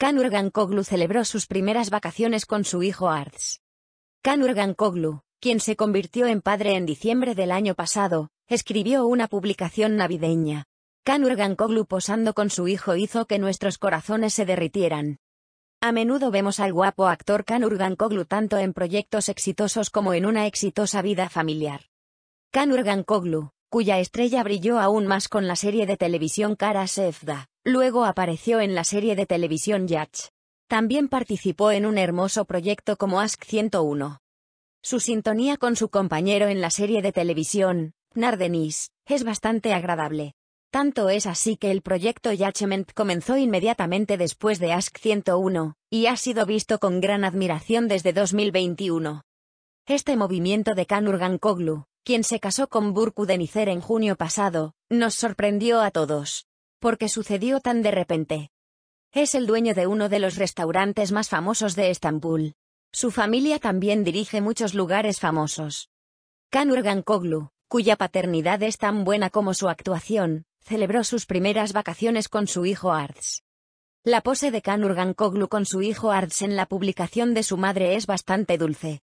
Kanurgan Koglu celebró sus primeras vacaciones con su hijo Arts. Kanurgan Koglu, quien se convirtió en padre en diciembre del año pasado, escribió una publicación navideña. Kanurgan Koglu posando con su hijo hizo que nuestros corazones se derritieran. A menudo vemos al guapo actor Kanurgan Koglu tanto en proyectos exitosos como en una exitosa vida familiar. Kanurgan Koglu, cuya estrella brilló aún más con la serie de televisión Kara Sefda, luego apareció en la serie de televisión Yatch. También participó en un hermoso proyecto como Ask 101. Su sintonía con su compañero en la serie de televisión, Nardenis, es bastante agradable. Tanto es así que el proyecto Yachement comenzó inmediatamente después de Ask 101, y ha sido visto con gran admiración desde 2021. Este movimiento de Kanurgan Koglu, quien se casó con Burku Denizer en junio pasado, nos sorprendió a todos. Porque sucedió tan de repente. Es el dueño de uno de los restaurantes más famosos de Estambul. Su familia también dirige muchos lugares famosos. Kanurgan Koglu, cuya paternidad es tan buena como su actuación, celebró sus primeras vacaciones con su hijo Arts. La pose de Kanurgan Koglu con su hijo Arts en la publicación de su madre es bastante dulce.